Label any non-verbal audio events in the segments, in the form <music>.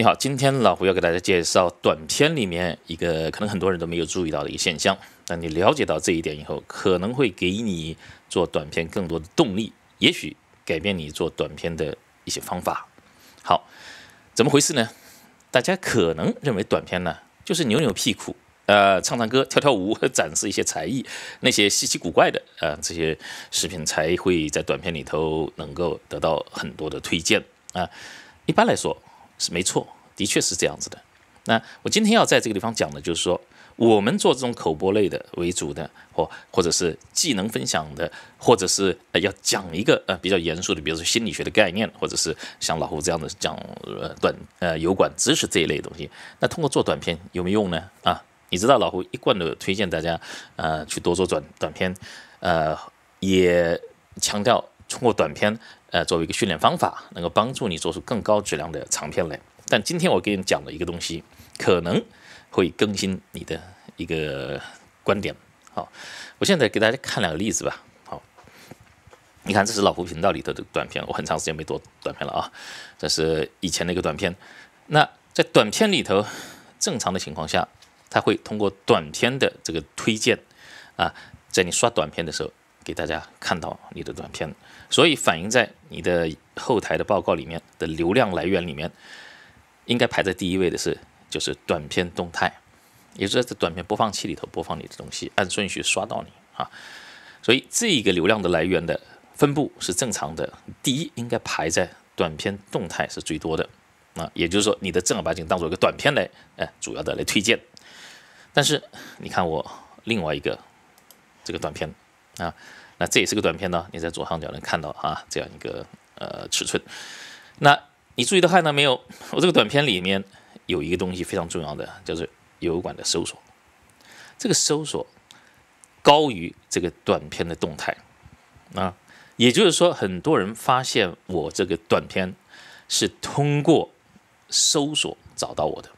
你好，今天老胡要给大家介绍短片里面一个可能很多人都没有注意到的一个现象。那你了解到这一点以后，可能会给你做短片更多的动力，也许改变你做短片的一些方法。好，怎么回事呢？大家可能认为短片呢就是扭扭屁股，呃，唱唱歌，跳跳舞，展示一些才艺，那些稀奇古怪的啊，这些视频才会在短片里头能够得到很多的推荐啊。一般来说。是没错，的确是这样子的。那我今天要在这个地方讲的就是说，我们做这种口播类的为主的，或或者是技能分享的，或者是要讲一个呃比较严肃的，比如说心理学的概念，或者是像老胡这样的讲短呃油管知识这一类东西。那通过做短片有没有用呢？啊，你知道老胡一贯的推荐大家呃去多做短短片，呃也强调。通过短片，呃，作为一个训练方法，能够帮助你做出更高质量的长片来。但今天我给你讲的一个东西，可能会更新你的一个观点。好，我现在给大家看两个例子吧。好，你看这是老胡频道里头的短片，我很长时间没做短片了啊，这是以前的一个短片。那在短片里头，正常的情况下，他会通过短片的这个推荐，啊，在你刷短片的时候。给大家看到你的短片，所以反映在你的后台的报告里面的流量来源里面，应该排在第一位的是就是短片动态，也就是在短片播放器里头播放你的东西，按顺序刷到你啊。所以这一个流量的来源的分布是正常的，第一应该排在短片动态是最多的啊，也就是说你的正儿八经当做一个短片来，哎，主要的来推荐。但是你看我另外一个这个短片。啊，那这也是个短片呢，你在左上角能看到啊，这样一个呃尺寸。那你注意到看到没有？我这个短片里面有一个东西非常重要的，就是油管的搜索。这个搜索高于这个短片的动态啊，也就是说，很多人发现我这个短片是通过搜索找到我的。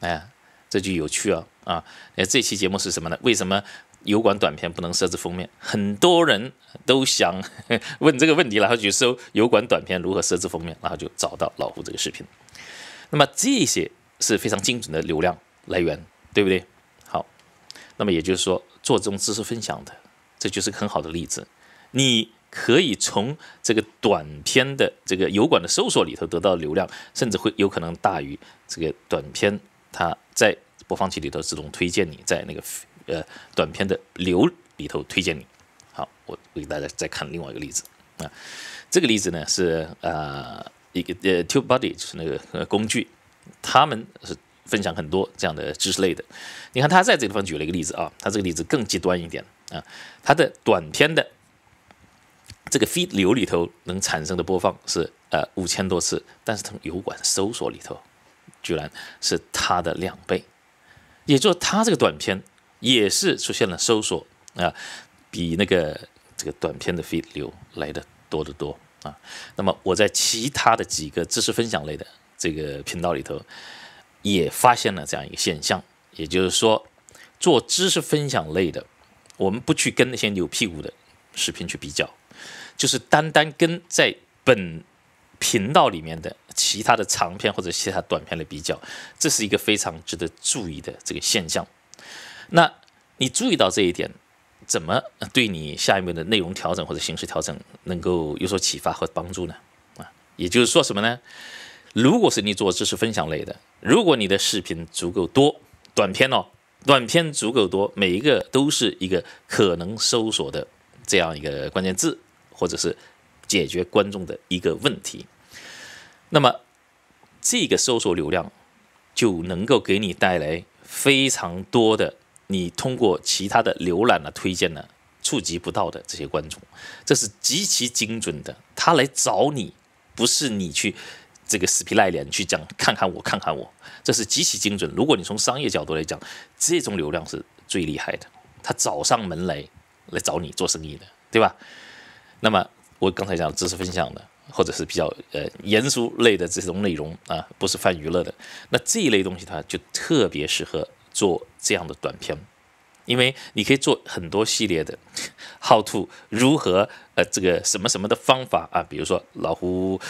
哎，这就有趣啊啊！哎，这期节目是什么呢？为什么？油管短片不能设置封面，很多人都想 <laughs> 问这个问题了，然后去搜油管短片如何设置封面，然后就找到老胡这个视频。那么这些是非常精准的流量来源，对不对？好，那么也就是说，做这种知识分享的，这就是很好的例子。你可以从这个短片的这个油管的搜索里头得到流量，甚至会有可能大于这个短片它在播放器里头自动推荐你在那个。呃，短片的流里头推荐你。好，我我给大家再看另外一个例子啊。这个例子呢是呃一个呃 Tube b o d y 就是那个呃工具，他们是分享很多这样的知识类的。你看他在这个地方举了一个例子啊，他这个例子更极端一点啊。他的短片的这个 feed 流里头能产生的播放是呃五千多次，但是从油管搜索里头，居然是他的两倍，也就是他这个短片。也是出现了搜索啊，比那个这个短片的 feed 流来的多得多啊。那么我在其他的几个知识分享类的这个频道里头，也发现了这样一个现象，也就是说，做知识分享类的，我们不去跟那些扭屁股的视频去比较，就是单单跟在本频道里面的其他的长片或者其他短片的比较，这是一个非常值得注意的这个现象。那你注意到这一点，怎么对你下一波的内容调整或者形式调整能够有所启发和帮助呢？啊，也就是说什么呢？如果是你做知识分享类的，如果你的视频足够多，短片哦，短片足够多，每一个都是一个可能搜索的这样一个关键字，或者是解决观众的一个问题，那么这个搜索流量就能够给你带来非常多的。你通过其他的浏览呢、推荐呢，触及不到的这些观众，这是极其精准的。他来找你，不是你去这个死皮赖脸去讲，看看我，看看我，这是极其精准。如果你从商业角度来讲，这种流量是最厉害的，他找上门来来找你做生意的，对吧？那么我刚才讲知识分享的，或者是比较呃严肃类的这种内容啊，不是泛娱乐的，那这一类东西它就特别适合。做这样的短片，因为你可以做很多系列的。How to 如何呃这个什么什么的方法啊？比如说老胡，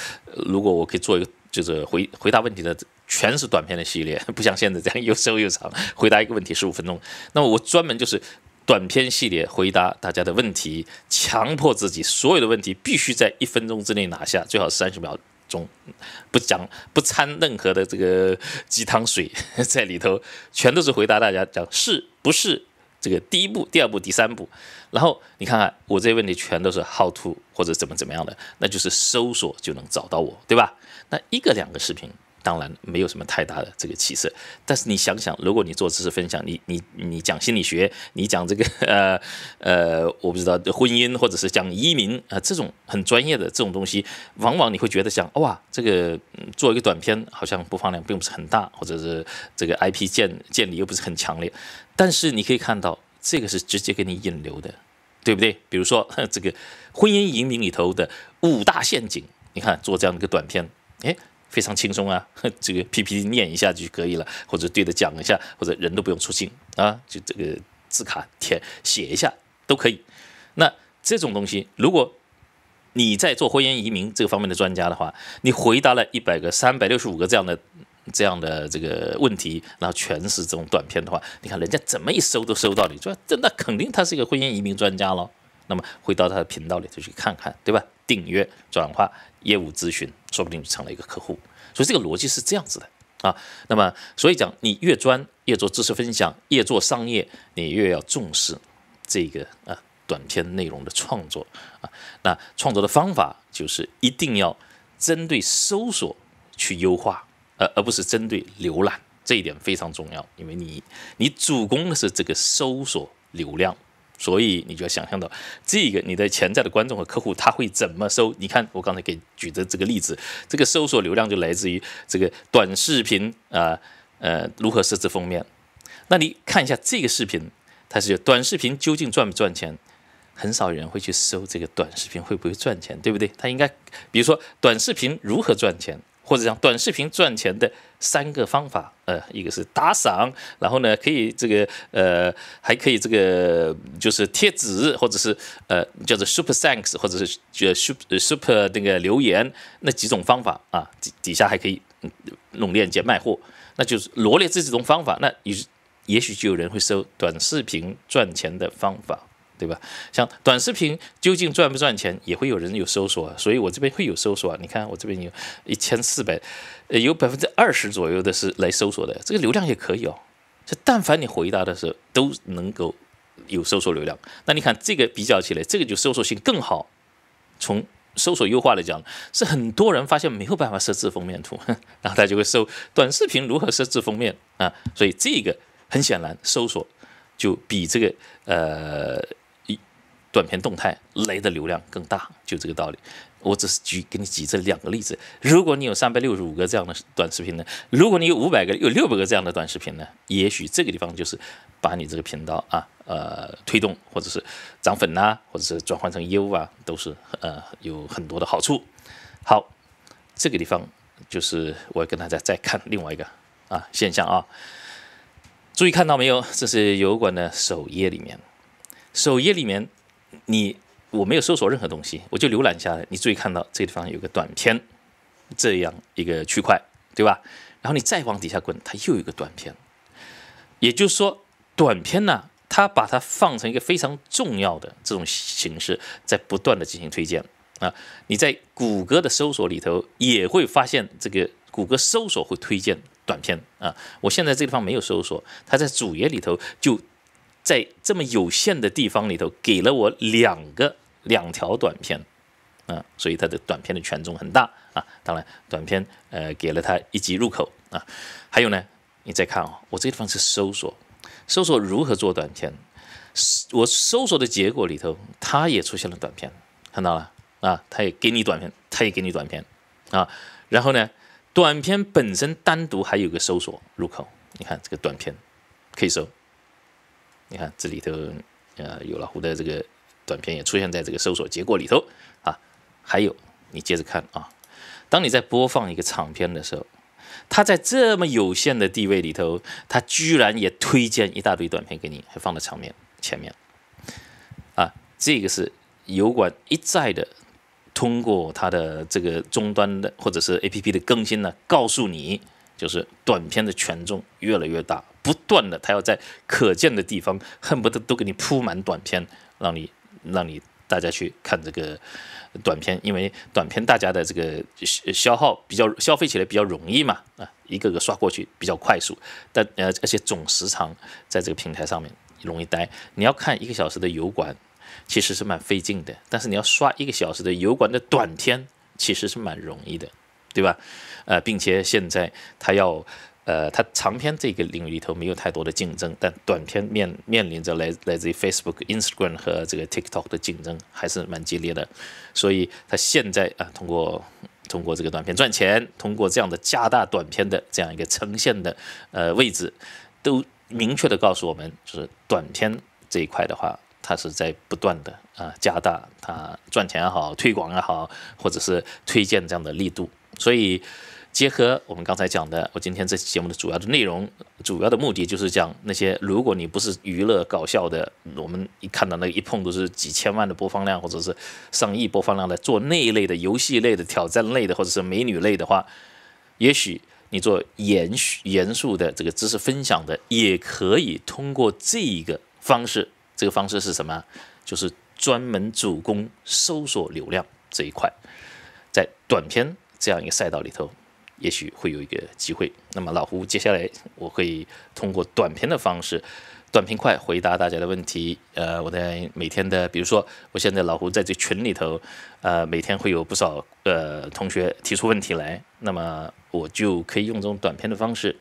如果我可以做一个就是回回答问题的，全是短片的系列，<laughs> 不像现在这样又瘦又长，回答一个问题十五分钟。那么我专门就是短片系列回答大家的问题，强迫自己所有的问题必须在一分钟之内拿下，最好是三十秒。中不讲不掺任何的这个鸡汤水 <laughs> 在里头，全都是回答大家讲是不是这个第一步、第二步、第三步。然后你看看我这些问题全都是 how to 或者怎么怎么样的，那就是搜索就能找到我，对吧？那一个两个视频。当然没有什么太大的这个起色，但是你想想，如果你做知识分享，你你你讲心理学，你讲这个 <laughs> 呃呃，我不知道婚姻或者是讲移民啊，这种很专业的这种东西，往往你会觉得想哇，这个做一个短片好像播放量并不是很大，或者是这个 IP 建建立又不是很强烈。但是你可以看到，这个是直接给你引流的，对不对？比如说 <laughs> 这个婚姻移民里头的五大陷阱，你看做这样一个短片，诶。非常轻松啊，<laughs> 这个 PPT 念一下就可以了，或者对着讲一下，或者人都不用出镜啊，就这个字卡填写一下都可以。那这种东西，如果你在做婚姻移民这个方面的专家的话，你回答了一百个、三百六十五个这样的这样的这个问题，然后全是这种短片的话，你看人家怎么一搜都搜到你，说这那肯定他是一个婚姻移民专家咯。那么会到他的频道里头去看看，对吧？订阅、转化、业务咨询，说不定就成了一个客户。所以这个逻辑是这样子的啊。那么，所以讲，你越专业做知识分享，越做商业，你越要重视这个啊短片内容的创作啊。那创作的方法就是一定要针对搜索去优化，呃，而不是针对浏览。这一点非常重要，因为你你主攻的是这个搜索流量。所以你就要想象到，这个你的潜在的观众和客户他会怎么搜？你看我刚才给举的这个例子，这个搜索流量就来自于这个短视频啊，呃，如何设置封面？那你看一下这个视频，它是短视频究竟赚不赚钱？很少人会去搜这个短视频会不会赚钱，对不对？他应该比如说短视频如何赚钱？或者讲短视频赚钱的三个方法，呃，一个是打赏，然后呢可以这个呃还可以这个就是贴纸，或者是呃叫做 Super Thanks，或者是 Super Super 那个留言那几种方法啊，底下还可以弄链接卖货，那就是罗列这几种方法，那也也许就有人会搜短视频赚钱的方法。对吧？像短视频究竟赚不赚钱，也会有人有搜索，所以我这边会有搜索。你看我这边有，一千四百，呃，有百分之二十左右的是来搜索的，这个流量也可以哦。就但凡你回答的时候，都能够有搜索流量。那你看这个比较起来，这个就搜索性更好。从搜索优化来讲，是很多人发现没有办法设置封面图，<laughs> 然后他就会搜短视频如何设置封面啊。所以这个很显然，搜索就比这个呃。短片动态来的流量更大，就这个道理。我只是举给你举这两个例子。如果你有三百六十五个这样的短视频呢？如果你有五百个、有六百个这样的短视频呢？也许这个地方就是把你这个频道啊，呃，推动或者是涨粉呐，或者是转换成务啊，都是呃有很多的好处。好，这个地方就是我要跟大家再看另外一个啊现象啊。注意看到没有？这是油管的首页里面，首页里面。你我没有搜索任何东西，我就浏览下来。你注意看到这个地方有个短片这样一个区块，对吧？然后你再往底下滚，它又有一个短片。也就是说，短片呢，它把它放成一个非常重要的这种形式，在不断的进行推荐啊。你在谷歌的搜索里头也会发现，这个谷歌搜索会推荐短片啊。我现在这地方没有搜索，它在主页里头就。在这么有限的地方里头，给了我两个两条短片，啊，所以它的短片的权重很大啊。当然，短片呃给了它一级入口啊。还有呢，你再看哦，我这个地方是搜索，搜索如何做短片，我搜索的结果里头，它也出现了短片，看到了啊，它也给你短片，它也给你短片啊。然后呢，短片本身单独还有个搜索入口，你看这个短片可以搜。你看这里头，呃，有老虎的这个短片也出现在这个搜索结果里头啊。还有，你接着看啊。当你在播放一个长片的时候，它在这么有限的地位里头，它居然也推荐一大堆短片给你，还放在长片前面。啊，这个是油管一再的通过它的这个终端的或者是 A P P 的更新呢，告诉你就是短片的权重越来越大。不断的，他要在可见的地方，恨不得都给你铺满短片，让你让你大家去看这个短片，因为短片大家的这个消耗比较，消费起来比较容易嘛，啊，一个个刷过去比较快速，但呃，而且总时长在这个平台上面容易待，你要看一个小时的油管其实是蛮费劲的，但是你要刷一个小时的油管的短片其实是蛮容易的，对吧？呃，并且现在他要。呃，它长篇这个领域里头没有太多的竞争，但短片面面临着来来自于 Facebook、Instagram 和这个 TikTok 的竞争，还是蛮激烈的。所以它现在啊，通过通过这个短片赚钱，通过这样的加大短片的这样一个呈现的呃位置，都明确的告诉我们，就是短片这一块的话，它是在不断的啊加大它赚钱也好、推广也好，或者是推荐这样的力度，所以。结合我们刚才讲的，我今天这期节目的主要的内容，主要的目的就是讲那些，如果你不是娱乐搞笑的，我们一看到那一碰都是几千万的播放量，或者是上亿播放量的，做那一类的游戏类的、挑战类的，或者是美女类的话，也许你做严严肃的这个知识分享的，也可以通过这一个方式。这个方式是什么？就是专门主攻搜索流量这一块，在短片这样一个赛道里头。也许会有一个机会。那么老胡，接下来我会通过短片的方式，短片快回答大家的问题。呃，我的每天的，比如说，我现在老胡在这群里头，呃，每天会有不少呃同学提出问题来，那么我就可以用这种短片的方式，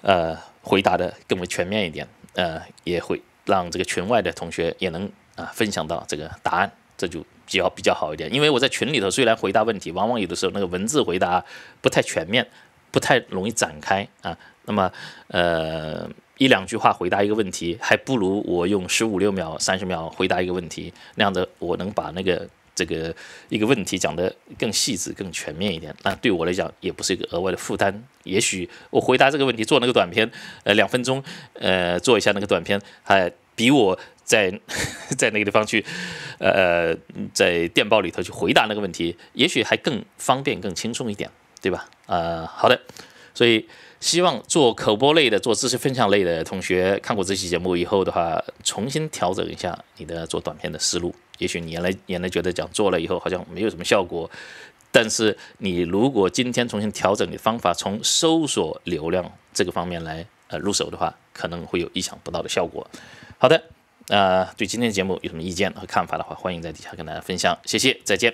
呃，回答的更为全面一点，呃，也会让这个群外的同学也能啊分享到这个答案，这就。比较比较好一点，因为我在群里头虽然回答问题，往往有的时候那个文字回答不太全面，不太容易展开啊。那么，呃，一两句话回答一个问题，还不如我用十五六秒、三十秒回答一个问题，那样的我能把那个这个一个问题讲得更细致、更全面一点。那对我来讲也不是一个额外的负担。也许我回答这个问题做那个短片，呃，两分钟，呃，做一下那个短片还。比我在 <laughs> 在那个地方去，呃，在电报里头去回答那个问题，也许还更方便、更轻松一点，对吧？呃，好的。所以希望做口播类的、做知识分享类的同学，看过这期节目以后的话，重新调整一下你的做短片的思路。也许你原来原来觉得讲做了以后好像没有什么效果，但是你如果今天重新调整你的方法，从搜索流量这个方面来呃入手的话，可能会有意想不到的效果。好的，呃，对今天的节目有什么意见和看法的话，欢迎在底下跟大家分享。谢谢，再见。